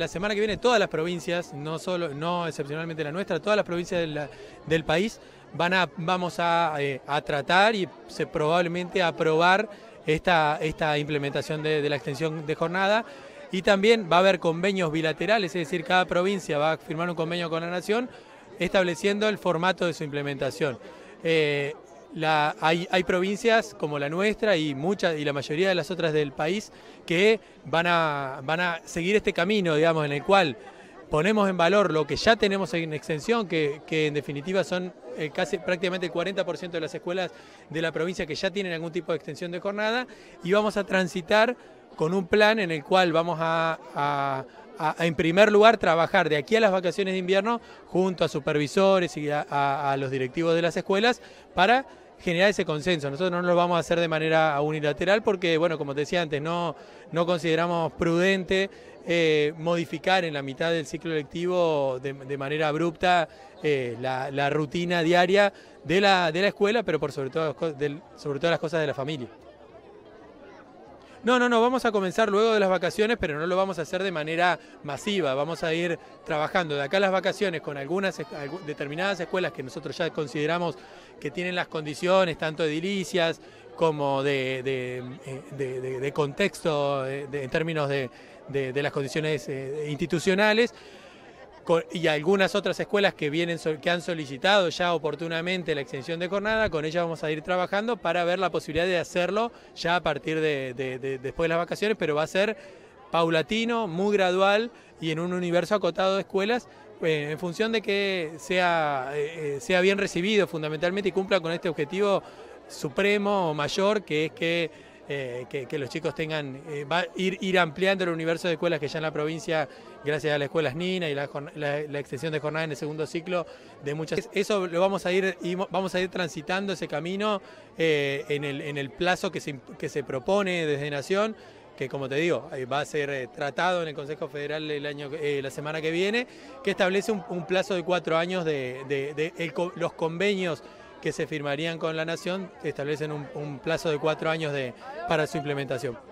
La semana que viene todas las provincias, no solo, no excepcionalmente la nuestra, todas las provincias del país van a, vamos a, eh, tratar y probablemente aprobar esta, esta implementación de, la extensión de jornada y también va a haber convenios bilaterales, es decir, cada provincia va a firmar un convenio con la nación estableciendo el formato de su implementación. Eh, hay, hay, provincias como la nuestra y muchas y la mayoría de las otras del país que van a, van a seguir este camino, digamos, en el cual ponemos en valor lo que ya tenemos en extensión, que, en definitiva son eh, casi prácticamente el 40% de las escuelas de la provincia que ya tienen algún tipo de extensión de jornada, y vamos a transitar con un plan en el cual vamos a en primer lugar, trabajar de aquí a las vacaciones de invierno junto a supervisores y a, los directivos de las escuelas para generar ese consenso. Nosotros no lo vamos a hacer de manera unilateral porque, bueno, como te decía antes, no, consideramos prudente eh, modificar en la mitad del ciclo lectivo de, manera abrupta eh, la, rutina diaria de la, escuela, pero por sobre todo, sobre todo las cosas de la familia. No, no, no, vamos a comenzar luego de las vacaciones, pero no lo vamos a hacer de manera masiva. Vamos a ir trabajando de acá a las vacaciones con algunas determinadas escuelas que nosotros ya consideramos que tienen las condiciones, tanto edilicias como de, de contexto en términos de, las condiciones eh, institucionales y algunas otras escuelas que, vienen, que han solicitado ya oportunamente la extensión de jornada, con ellas vamos a ir trabajando para ver la posibilidad de hacerlo ya a partir de, después de las vacaciones, pero va a ser paulatino, muy gradual y en un universo acotado de escuelas eh, en función de que sea, eh, eh, sea bien recibido fundamentalmente y cumpla con este objetivo supremo o mayor que es que eh, que, los chicos tengan, eh, va a ir, ir, ampliando el universo de escuelas que ya en la provincia, gracias a las escuelas NINA y la, extensión de jornada en el segundo ciclo de muchas. Eso lo vamos a ir, vamos a ir transitando ese camino eh, en, el, plazo que se, que se propone desde Nación que como te digo, va a ser tratado en el Consejo Federal el año, la semana que viene, que establece un, plazo de cuatro años de, los convenios que se firmarían con la Nación establecen un, plazo de cuatro años de, para su implementación.